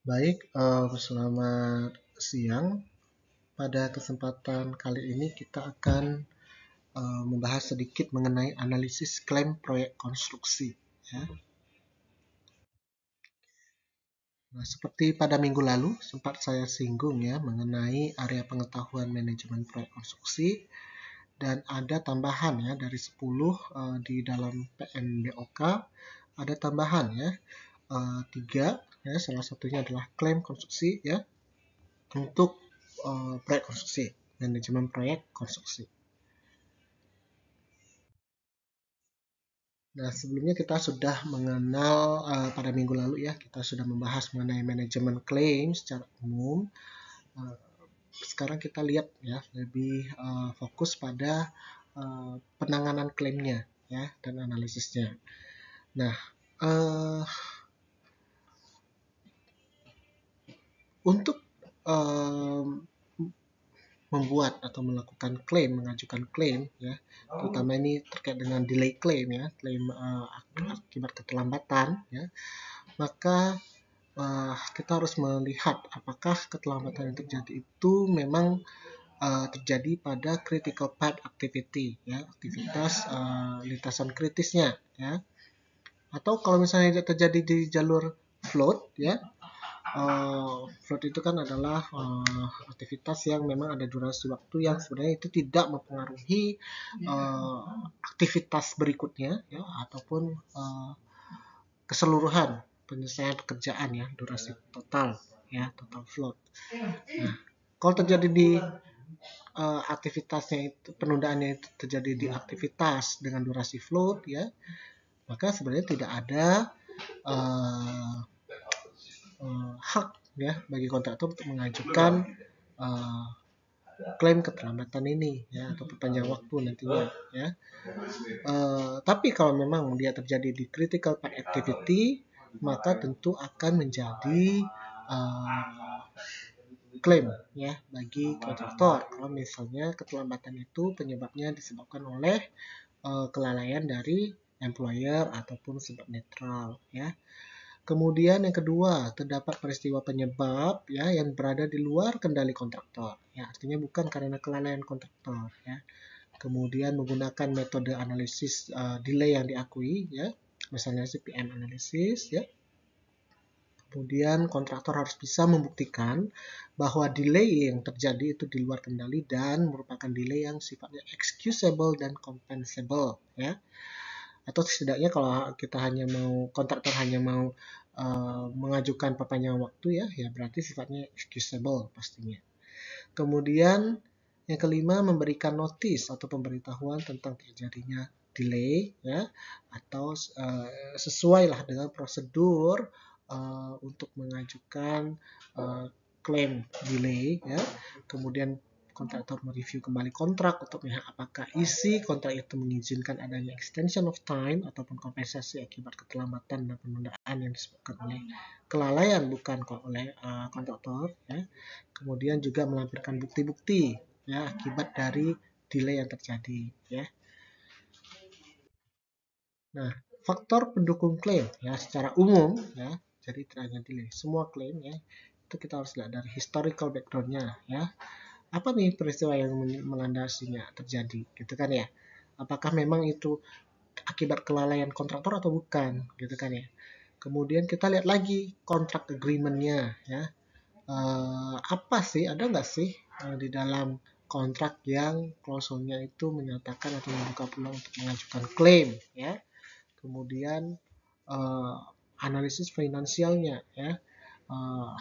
Baik, uh, selamat siang. Pada kesempatan kali ini kita akan uh, membahas sedikit mengenai analisis klaim proyek konstruksi. Ya. Nah, seperti pada minggu lalu sempat saya singgung ya mengenai area pengetahuan manajemen proyek konstruksi dan ada tambahan ya dari 10 uh, eh, di dalam PMBOK ada tambahan ya 3 ya salah satunya adalah klaim konstruksi ya untuk uh, proyek konstruksi manajemen proyek konstruksi Nah sebelumnya kita sudah mengenal uh, pada minggu lalu ya kita sudah membahas mengenai manajemen klaim secara umum uh, sekarang kita lihat ya lebih uh, fokus pada uh, penanganan klaimnya ya dan analisisnya nah uh, untuk um, membuat atau melakukan klaim, mengajukan klaim ya, terutama ini terkait dengan delay claim ya, klaim uh, akibat keterlambatan ya, maka uh, kita harus melihat apakah keterlambatan yang terjadi itu memang uh, terjadi pada critical path activity ya, aktivitas uh, lintasan kritisnya ya, atau kalau misalnya terjadi di jalur float ya, uh, float itu kan adalah uh, aktivitas yang memang ada durasi waktu yang sebenarnya itu tidak mempengaruhi uh, aktivitas berikutnya ya ataupun uh, keseluruhan penyelesaian pekerjaan ya durasi total ya total float. Nah, kalau terjadi di uh, aktivitasnya itu penundaannya itu terjadi di aktivitas dengan durasi float ya, maka sebenarnya tidak ada uh, uh, hak ya bagi kontraktor untuk mengajukan uh, klaim keterlambatan ini ya atau perpanjang waktu nantinya ya. Uh, tapi kalau memang dia terjadi di critical part activity maka tentu akan menjadi uh, klaim ya bagi kontraktor kalau misalnya keterlambatan itu penyebabnya disebabkan oleh uh, kelalaian dari employer ataupun sebab netral ya. Kemudian yang kedua, terdapat peristiwa penyebab ya yang berada di luar kendali kontraktor. Ya, artinya bukan karena kelalaian kontraktor ya. Kemudian menggunakan metode analisis uh, delay yang diakui ya, misalnya CPM analisis ya. Kemudian kontraktor harus bisa membuktikan bahwa delay yang terjadi itu di luar kendali dan merupakan delay yang sifatnya excusable dan compensable ya atau setidaknya kalau kita hanya mau kontraktor hanya mau Eh, mengajukan perpanjangan waktu ya, ya berarti sifatnya excusable pastinya. Kemudian yang kelima memberikan notice atau pemberitahuan tentang terjadinya delay ya atau uh, eh, sesuailah dengan prosedur uh, untuk mengajukan uh, klaim delay ya. Kemudian kontraktor mereview kembali kontrak untuk melihat apakah isi kontrak itu mengizinkan adanya extension of time ataupun kompensasi akibat keterlambatan dan penundaan yang disebabkan oleh kelalaian bukan kok oleh uh, kontraktor ya. Kemudian juga melampirkan bukti-bukti ya akibat dari delay yang terjadi ya. Nah, faktor pendukung klaim ya secara umum ya jadi tidak delay semua klaim ya itu kita harus lihat dari historical backgroundnya ya apa nih peristiwa yang melandasinya terjadi gitu kan ya apakah memang itu akibat kelalaian kontraktor atau bukan gitu kan ya kemudian kita lihat lagi kontrak agreementnya ya uh, apa sih ada nggak sih uh, di dalam kontrak yang klausulnya itu menyatakan atau membuka peluang untuk mengajukan klaim ya kemudian uh, analisis finansialnya ya uh,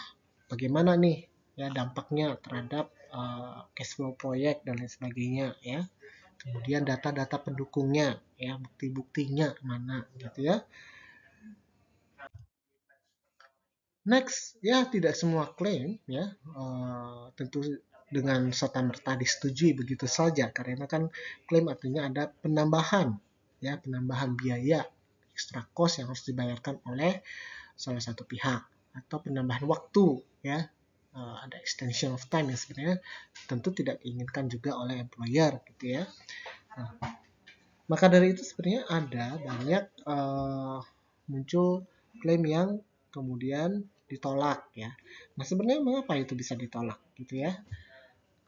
bagaimana nih ya dampaknya terhadap uh, cash flow proyek dan lain sebagainya ya kemudian data-data pendukungnya ya bukti-buktinya mana gitu ya next ya tidak semua klaim ya uh, tentu dengan serta merta disetujui begitu saja karena kan klaim artinya ada penambahan ya penambahan biaya ekstra cost yang harus dibayarkan oleh salah satu pihak atau penambahan waktu ya uh, ada extension of time ya sebenarnya tentu tidak diinginkan juga oleh employer gitu ya. Nah, maka dari itu sebenarnya ada banyak uh, muncul klaim yang kemudian ditolak ya. Nah sebenarnya mengapa itu bisa ditolak gitu ya?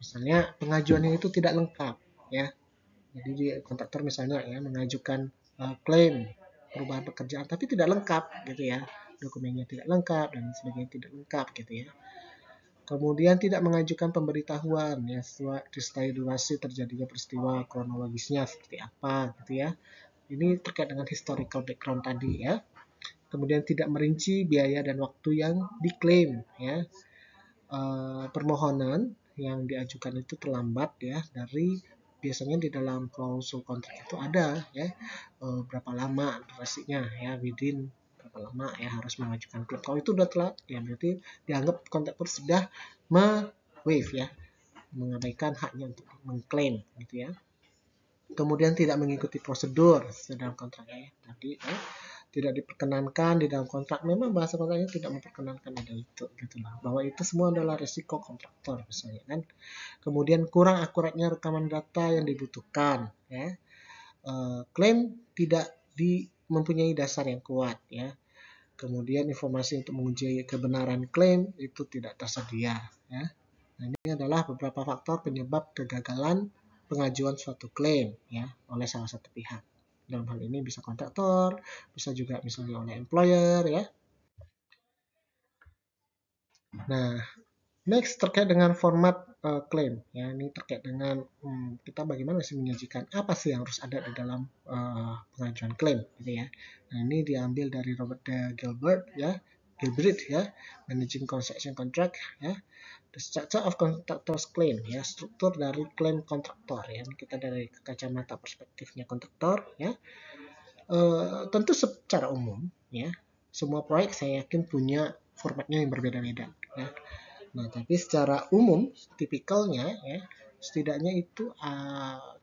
Misalnya pengajuannya itu tidak lengkap ya. Jadi di kontraktor misalnya ya mengajukan uh, klaim perubahan pekerjaan tapi tidak lengkap gitu ya. Dokumennya tidak lengkap dan sebagainya tidak lengkap gitu ya kemudian tidak mengajukan pemberitahuan ya disertai durasi terjadinya peristiwa kronologisnya seperti apa gitu ya. Ini terkait dengan historical background tadi ya. Kemudian tidak merinci biaya dan waktu yang diklaim ya. E, permohonan yang diajukan itu terlambat ya dari biasanya di dalam klausul kontrak itu ada ya e, berapa lama durasinya ya within berapa lama ya harus mengajukan klub kalau itu udah telat ya berarti dianggap kontraktor sudah me waive ya mengabaikan haknya untuk mengklaim gitu ya kemudian tidak mengikuti prosedur dalam kontraknya ya. tadi ya eh, tidak diperkenankan di dalam kontrak memang bahasa kontraknya tidak memperkenankan ada itu gitulah bahwa itu semua adalah risiko kontraktor misalnya kan kemudian kurang akuratnya rekaman data yang dibutuhkan ya e, klaim tidak di mempunyai dasar yang kuat ya. Kemudian informasi untuk menguji kebenaran klaim itu tidak tersedia ya. Nah, ini adalah beberapa faktor penyebab kegagalan pengajuan suatu klaim ya oleh salah satu pihak. Dalam hal ini bisa kontraktor, bisa juga misalnya oleh employer ya. Nah, next terkait dengan format uh, klaim ya ini terkait dengan hmm, kita bagaimana sih menyajikan apa sih yang harus ada di dalam uh, pengajuan klaim gitu ya nah ini diambil dari Robert De Gilbert ya Gilbert ya Managing Construction Contract ya The structure of contractor's claim ya struktur dari klaim kontraktor ya kita dari kacamata perspektifnya kontraktor ya uh, tentu secara umum ya semua proyek saya yakin punya formatnya yang berbeda-beda ya Nah, tapi secara umum tipikalnya ya setidaknya itu uh,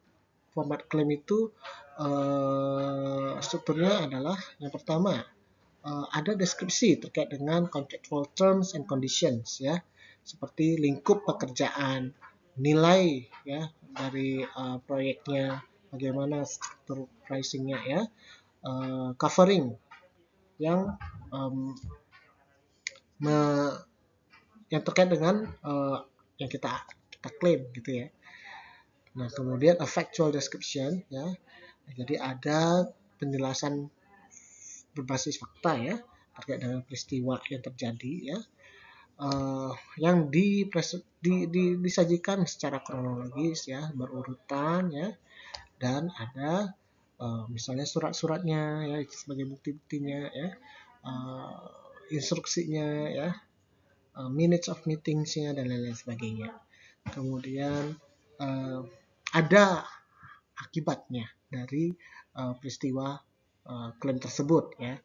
format klaim itu uh, strukturnya adalah yang pertama uh, ada deskripsi terkait dengan contractual terms and conditions ya seperti lingkup pekerjaan, nilai ya dari uh, proyeknya, bagaimana struktur pricingnya ya, uh, covering yang um, yang terkait dengan uh, yang kita kita klaim gitu ya. Nah kemudian a factual description ya, jadi ada penjelasan berbasis fakta ya terkait dengan peristiwa yang terjadi ya. Uh, yang di, di, di, disajikan secara kronologis ya berurutan ya dan ada uh, misalnya surat-suratnya ya sebagai bukti-buktinya ya uh, instruksinya ya uh, minutes of meetingsnya dan lain-lain sebagainya. Kemudian uh, ada akibatnya dari uh, peristiwa uh, klaim tersebut ya.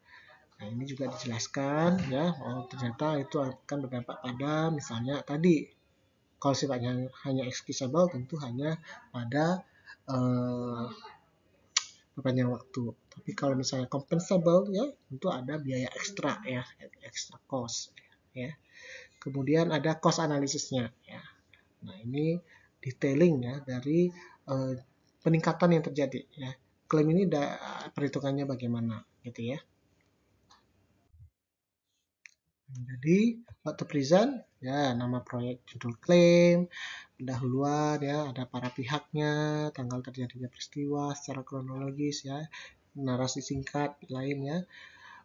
Nah, ini juga dijelaskan ya, oh ternyata itu akan berdampak pada misalnya tadi kalau sifatnya hanya excusable tentu hanya pada uh, waktu. Tapi kalau misalnya compensable ya tentu ada biaya ekstra ya, ekstra cost ya. Kemudian ada cost analisisnya ya. Nah, ini detailing ya dari eh, peningkatan yang terjadi ya. Klaim ini da, perhitungannya bagaimana gitu ya. Jadi, waktu present ya nama proyek, judul klaim, pendahuluan ya, ada para pihaknya, tanggal terjadinya peristiwa secara kronologis ya, narasi singkat lainnya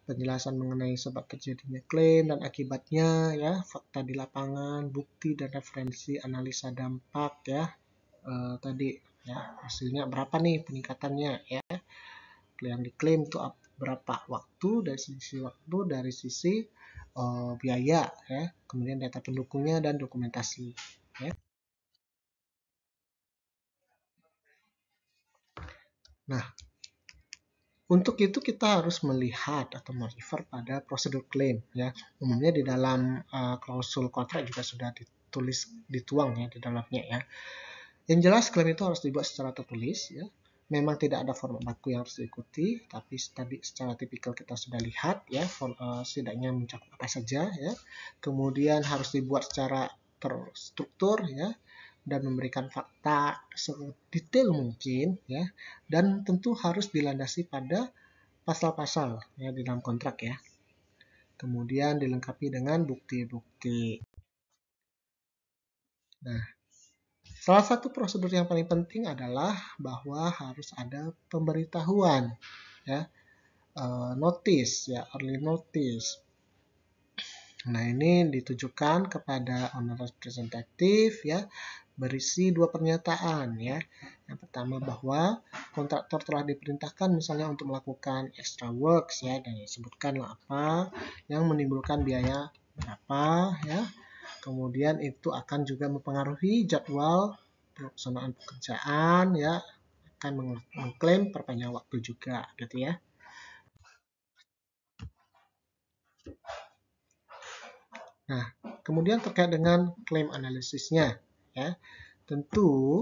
penjelasan mengenai sebab terjadinya klaim dan akibatnya ya fakta di lapangan bukti dan referensi analisa dampak ya e, tadi ya hasilnya berapa nih peningkatannya ya yang diklaim itu berapa waktu dari sisi waktu dari sisi e, biaya ya kemudian data pendukungnya dan dokumentasi ya nah untuk itu kita harus melihat atau merefer pada prosedur klaim ya. Umumnya di dalam uh, klausul kontrak juga sudah ditulis dituang ya di dalamnya ya. Yang jelas klaim itu harus dibuat secara tertulis ya. Memang tidak ada format baku yang harus diikuti, tapi tadi secara tipikal kita sudah lihat ya, for, uh, eh, setidaknya mencakup apa saja ya. Kemudian harus dibuat secara terstruktur ya dan memberikan fakta sedetail mungkin ya dan tentu harus dilandasi pada pasal-pasal ya di dalam kontrak ya. Kemudian dilengkapi dengan bukti-bukti. Nah, salah satu prosedur yang paling penting adalah bahwa harus ada pemberitahuan ya. Eh, notice ya early notice Nah, ini ditujukan kepada owner representatif ya, berisi dua pernyataan ya. Yang pertama bahwa kontraktor telah diperintahkan misalnya untuk melakukan extra works ya dan disebutkanlah apa yang menimbulkan biaya berapa ya. Kemudian itu akan juga mempengaruhi jadwal pelaksanaan pekerjaan ya akan mengklaim perpanjang waktu juga gitu ya. Nah, kemudian terkait dengan klaim analisisnya, ya tentu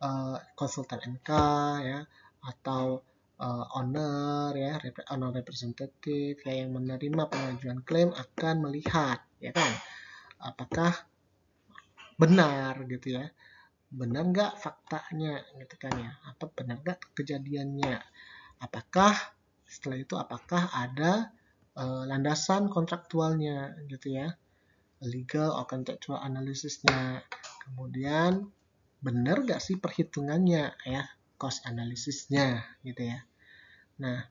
uh, konsultan NK ya atau uh, owner ya owner representative ya, yang menerima pengajuan klaim akan melihat ya kan apakah benar gitu ya benar nggak faktanya gitu kan ya apa benar nggak kejadiannya apakah setelah itu apakah ada uh, landasan kontraktualnya gitu ya legal or contextual analysisnya. Kemudian benar gak sih perhitungannya ya cost analysisnya, gitu ya. Nah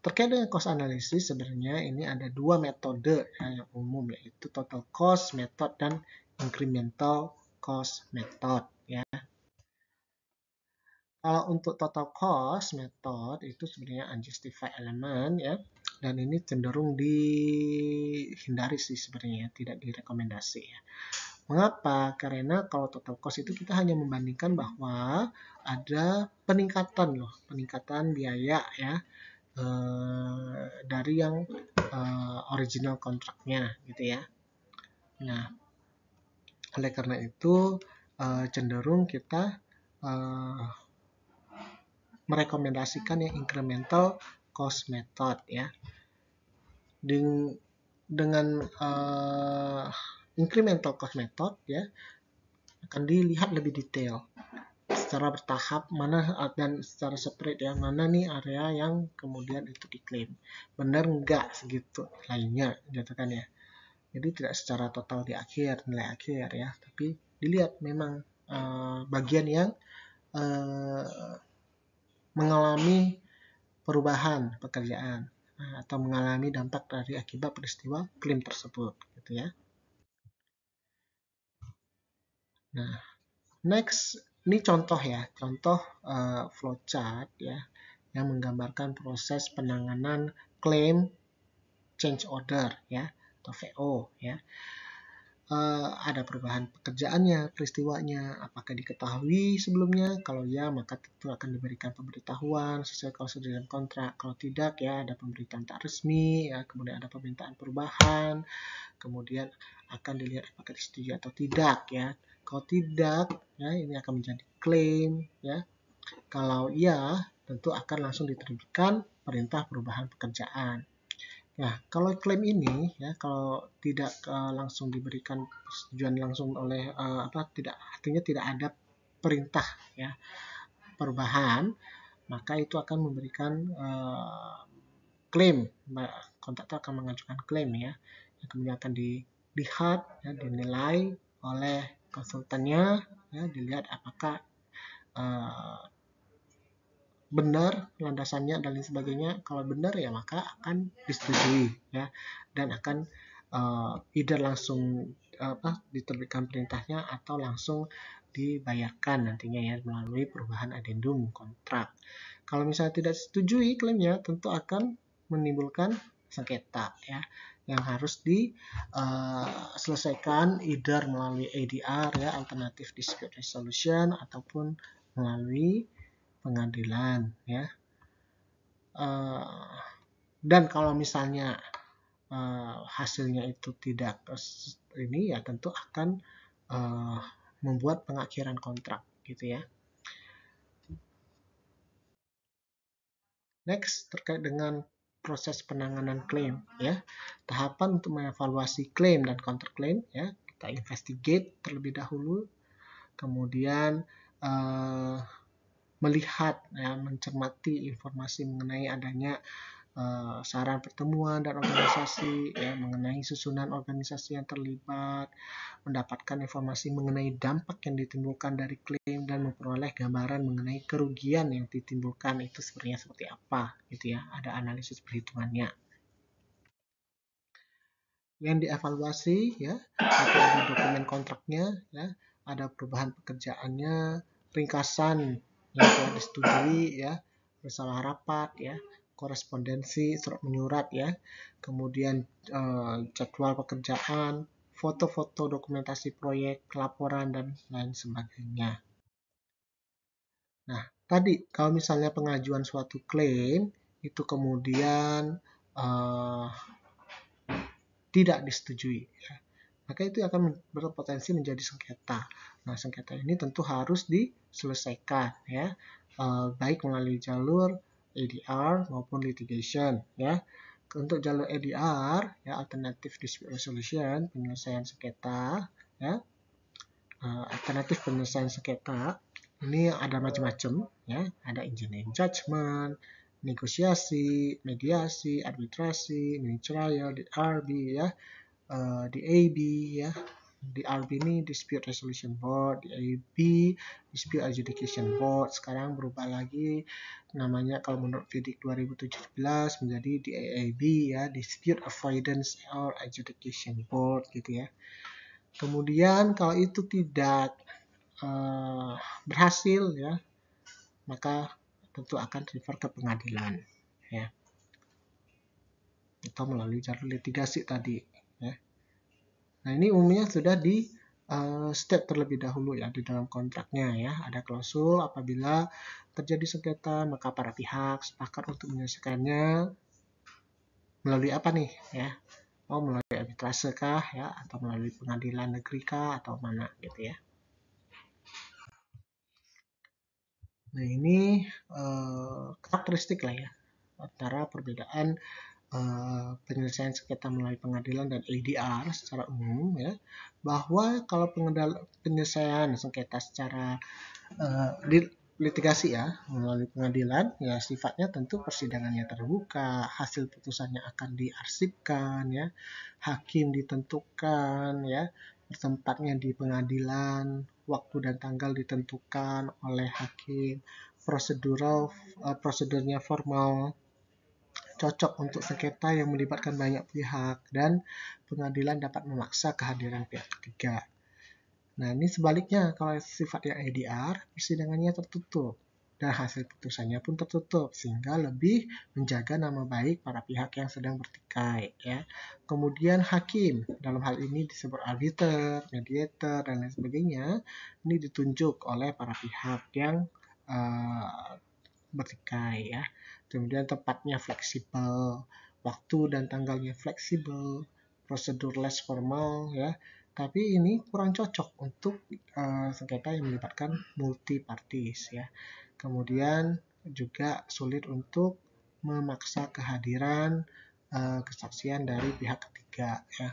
terkait dengan cost analysis sebenarnya ini ada dua metode yang umum yaitu total cost method dan incremental cost method ya. Kalau untuk total cost method itu sebenarnya unjustified element ya dan ini cenderung dihindari sih sebenarnya tidak direkomendasi ya. Mengapa? Karena kalau total cost itu kita hanya membandingkan bahwa ada peningkatan loh, peningkatan biaya ya e, dari yang e, original kontraknya gitu ya. Nah, oleh karena itu e, cenderung kita e, merekomendasikan yang incremental cost method ya Den dengan uh, incremental cost method ya akan dilihat lebih detail secara bertahap mana eh, dan secara separate ya mana nih area yang kemudian itu diklaim benar enggak segitu lainnya gitu kan ya jadi tidak secara total di akhir nilai akhir ya tapi dilihat memang uh, bagian yang uh, mengalami perubahan pekerjaan nah, atau mengalami dampak dari akibat peristiwa klaim tersebut gitu ya. Nah, next ini contoh ya, contoh uh, flowchart ya yang menggambarkan proses penanganan klaim change order ya atau VO ya uh, ada perubahan pekerjaannya, peristiwanya, apakah diketahui sebelumnya? Kalau ya, maka tentu akan diberikan pemberitahuan sesuai klausul dalam kontrak. Kalau tidak, ya ada pemberitaan tak resmi, ya kemudian ada permintaan perubahan, kemudian akan dilihat apakah disetujui atau tidak, ya. Kalau tidak, ya ini akan menjadi klaim, ya. Kalau ya, tentu akan langsung diterbitkan perintah perubahan pekerjaan. Ya, kalau klaim ini ya kalau tidak uh, langsung diberikan persetujuan langsung oleh uh, apa tidak artinya tidak ada perintah ya perubahan, maka itu akan memberikan uh, klaim kontraktor akan mengajukan klaim ya yang kemudian akan dilihat ya, dinilai oleh konsultannya ya, dilihat apakah uh, benar landasannya dan lain sebagainya kalau benar ya maka akan disetujui ya dan akan uh, either langsung apa diterbitkan perintahnya atau langsung dibayarkan nantinya ya melalui perubahan adendum kontrak. Kalau misalnya tidak setujui klaimnya tentu akan menimbulkan sengketa ya yang harus diselesaikan eh, uh, either melalui ADR ya alternative dispute resolution ataupun melalui pengadilan ya uh, dan kalau misalnya uh, hasilnya itu tidak eh, ini ya tentu akan uh, membuat pengakhiran kontrak gitu ya next terkait dengan proses penanganan klaim ya tahapan untuk mengevaluasi klaim dan counterclaim ya kita investigate terlebih dahulu kemudian uh, melihat, ya, mencermati informasi mengenai adanya uh, saran pertemuan dan organisasi, ya, mengenai susunan organisasi yang terlibat, mendapatkan informasi mengenai dampak yang ditimbulkan dari klaim dan memperoleh gambaran mengenai kerugian yang ditimbulkan itu sebenarnya seperti apa, gitu ya. Ada analisis perhitungannya yang dievaluasi ya ada dokumen kontraknya ya ada perubahan pekerjaannya ringkasan yang telah disetujui ya misalnya rapat ya korespondensi surat menyurat ya kemudian eh, jadwal pekerjaan foto-foto dokumentasi proyek laporan dan lain sebagainya nah tadi kalau misalnya pengajuan suatu klaim itu kemudian eh, tidak disetujui ya maka itu akan berpotensi menjadi sengketa. Nah, sengketa ini tentu harus diselesaikan ya, e, baik melalui jalur ADR maupun litigation ya. Untuk jalur ADR ya alternatif dispute resolution penyelesaian sengketa ya. E, alternatif penyelesaian sengketa ini ada macam-macam ya, ada engineering judgment, negosiasi, mediasi, arbitrasi, mini trial, DRB ya Eh, di AB ya di RB ini dispute resolution board, di AB dispute adjudication board. Sekarang berubah lagi namanya kalau menurut Fidik 2017 menjadi di AAB ya, dispute avoidance or adjudication board gitu ya. Kemudian kalau itu tidak uh, berhasil ya, maka tentu akan refer ke pengadilan ya. Atau melalui jalur litigasi tadi. Nah, ini umumnya sudah di uh, eh, state terlebih dahulu ya di dalam kontraknya ya. Ada klausul apabila terjadi sengketa maka para pihak sepakat untuk menyelesaikannya melalui apa nih ya? Oh, melalui arbitrase kah ya atau melalui pengadilan negeri kah atau mana gitu ya. Nah, ini uh, karakteristik lah ya antara perbedaan Eh, penyelesaian sengketa melalui pengadilan dan LDR secara umum ya bahwa kalau penyelesaian sengketa secara uh, litigasi ya melalui pengadilan ya sifatnya tentu persidangannya terbuka hasil putusannya akan diarsipkan ya hakim ditentukan ya tempatnya di pengadilan waktu dan tanggal ditentukan oleh hakim prosedural uh, prosedurnya formal cocok untuk sengketa yang melibatkan banyak pihak dan pengadilan dapat memaksa kehadiran pihak ketiga. Nah, ini sebaliknya kalau sifat yang ADR, persidangannya tertutup dan hasil putusannya pun tertutup sehingga lebih menjaga nama baik para pihak yang sedang bertikai ya. Kemudian hakim dalam hal ini disebut arbiter, mediator dan lain sebagainya ini ditunjuk oleh para pihak yang uh, bertikai ya. Kemudian tempatnya fleksibel, waktu dan tanggalnya fleksibel, prosedur less formal ya. Tapi ini kurang cocok untuk uh, sengketa yang melibatkan multi parties ya. Kemudian juga sulit untuk memaksa kehadiran uh, kesaksian dari pihak ketiga ya.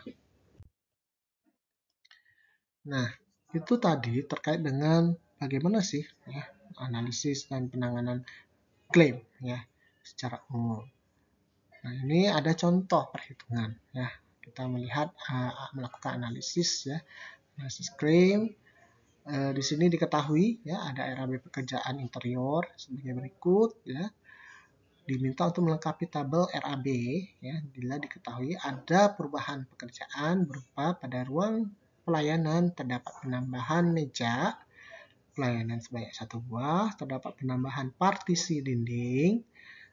Nah, itu tadi terkait dengan bagaimana sih ya, analisis dan penanganan klaim ya secara umum. Nah, ini ada contoh perhitungan ya. Kita melihat uh, melakukan analisis ya. Analisis klaim uh, di sini diketahui ya ada RAB pekerjaan interior sebagai berikut ya. Diminta untuk melengkapi tabel RAB ya bila diketahui ada perubahan pekerjaan berupa pada ruang pelayanan terdapat penambahan meja pelayanan sebanyak satu buah, terdapat penambahan partisi dinding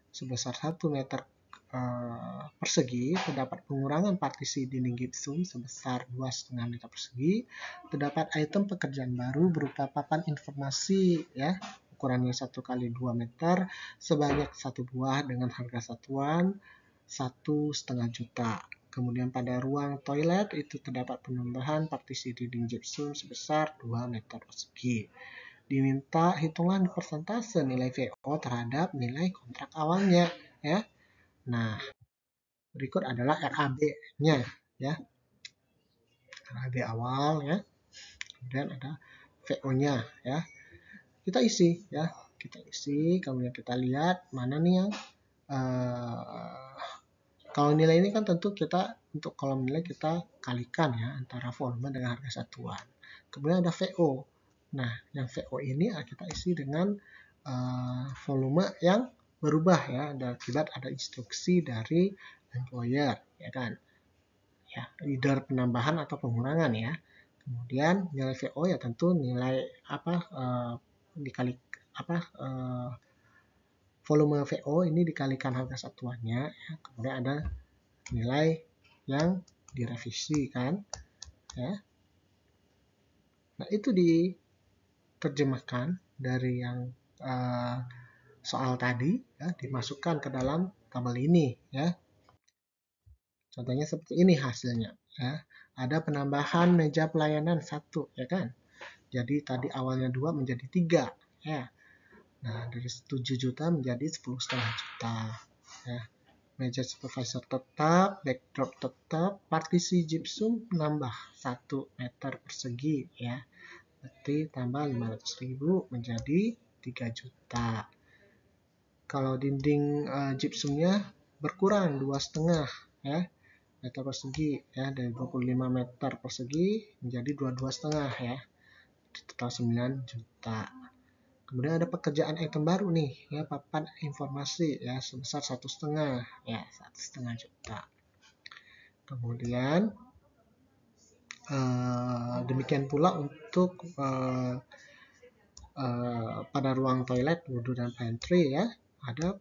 sebesar 1 meter eh, persegi, terdapat pengurangan partisi dinding gipsum sebesar 2,5 meter persegi, terdapat item pekerjaan baru berupa papan informasi ya ukurannya 1 kali 2 meter sebanyak satu buah dengan harga satuan satu setengah juta Kemudian pada ruang toilet itu terdapat penambahan partisi dinding gypsum sebesar 2 meter persegi. Diminta hitungan persentase nilai VO terhadap nilai kontrak awalnya ya. Nah, berikut adalah RAB-nya ya. RAB awal ya. Kemudian ada VO-nya ya. Kita isi ya, kita isi kemudian kita lihat mana nih yang uh, kalau nilai ini kan tentu kita untuk kolom nilai kita kalikan ya antara volume dengan harga satuan. Kemudian ada VO. Nah, yang VO ini ah, kita isi dengan uh, volume yang berubah ya Ada akibat ada instruksi dari employer ya kan. Ya, either penambahan atau pengurangan ya. Kemudian nilai VO ya tentu nilai apa uh, eh, dikali apa uh, volume VO ini dikalikan harga satuannya ya. kemudian ada nilai yang direvisi kan ya nah itu diterjemahkan dari yang uh, soal tadi ya, dimasukkan ke dalam tabel ini ya contohnya seperti ini hasilnya ya ada penambahan meja pelayanan satu ya kan jadi tadi awalnya dua menjadi tiga ya Nah, dari 7 juta menjadi 10,5 juta. Ya. Meja supervisor tetap, backdrop tetap, partisi gypsum nambah 1 meter persegi ya. Berarti tambah 500 ribu menjadi 3 juta. Kalau dinding uh, gypsumnya berkurang dua setengah ya meter persegi ya dari 25 meter persegi menjadi 22 setengah ya total 9 juta Kemudian ada pekerjaan item baru nih, ya papan informasi ya sebesar satu setengah, ya satu setengah juta. Kemudian uh, demikian pula untuk uh, uh, pada ruang toilet, wudhu dan pantry ya ada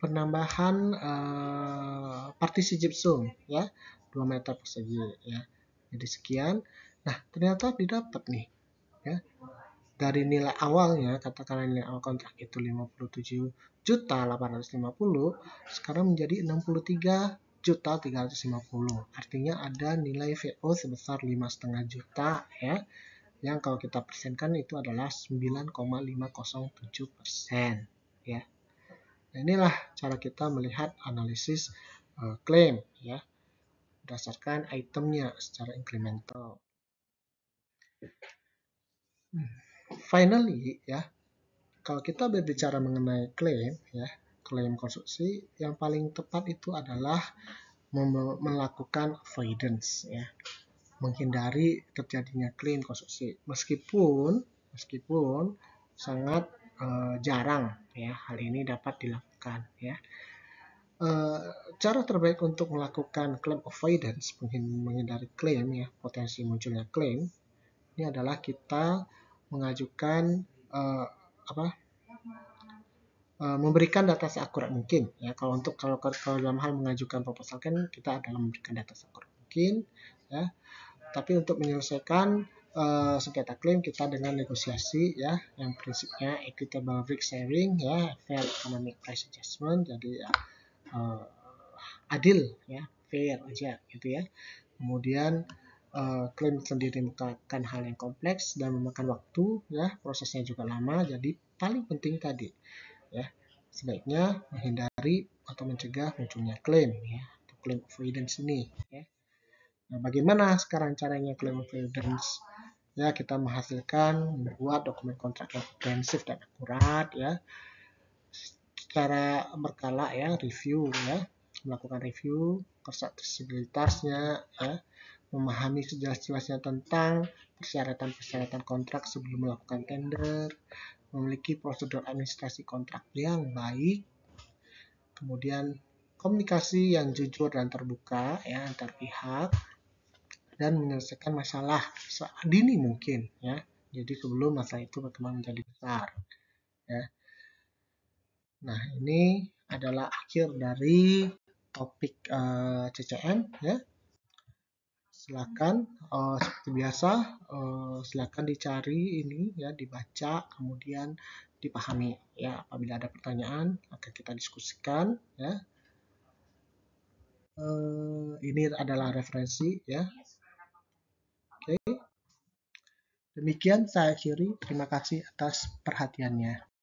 penambahan uh, partisi gypsum ya 2 meter persegi ya. Jadi sekian. Nah ternyata didapat nih ya dari nilai awalnya katakanlah nilai awal kontrak itu 57 juta 850 sekarang menjadi 63 juta 350 artinya ada nilai VO sebesar 5,5 juta ya yang kalau kita persenkan itu adalah 9,507 persen ya nah, inilah cara kita melihat analisis uh, ya berdasarkan itemnya secara incremental hmm finally ya, kalau kita berbicara mengenai klaim ya, klaim konstruksi yang paling tepat itu adalah melakukan avoidance ya menghindari terjadinya klaim konstruksi meskipun meskipun sangat e, jarang ya hal ini dapat dilakukan ya e, cara terbaik untuk melakukan klaim avoidance menghindari klaim ya potensi munculnya klaim ini adalah kita mengajukan uh, apa uh, memberikan data seakurat mungkin ya kalau untuk kalau kalau dalam hal mengajukan proposal kan kita adalah memberikan data seakurat mungkin ya tapi untuk menyelesaikan uh, sengketa klaim kita dengan negosiasi ya yang prinsipnya equitable risk sharing ya fair economic price adjustment jadi ya, uh, adil ya fair aja gitu ya kemudian uh, klaim sendiri merupakan hal yang kompleks dan memakan waktu ya prosesnya juga lama jadi paling penting tadi ya sebaiknya menghindari atau mencegah munculnya klaim ya atau klaim avoidance ini ya. Nah, bagaimana sekarang caranya klaim avoidance ya kita menghasilkan membuat dokumen kontrak yang komprehensif dan akurat ya secara berkala ya review ya melakukan review kesatabilitasnya ya memahami sejelas-jelasnya tentang persyaratan-persyaratan kontrak sebelum melakukan tender, memiliki prosedur administrasi kontrak yang baik, kemudian komunikasi yang jujur dan terbuka ya antar pihak dan menyelesaikan masalah seadini mungkin ya. Jadi sebelum masalah itu berkembang menjadi besar ya. Nah, ini adalah akhir dari topik uh, eh, CCM ya silakan uh, seperti biasa uh, silakan dicari ini ya dibaca kemudian dipahami ya apabila ada pertanyaan akan kita diskusikan ya uh, ini adalah referensi ya oke okay. demikian saya akhiri terima kasih atas perhatiannya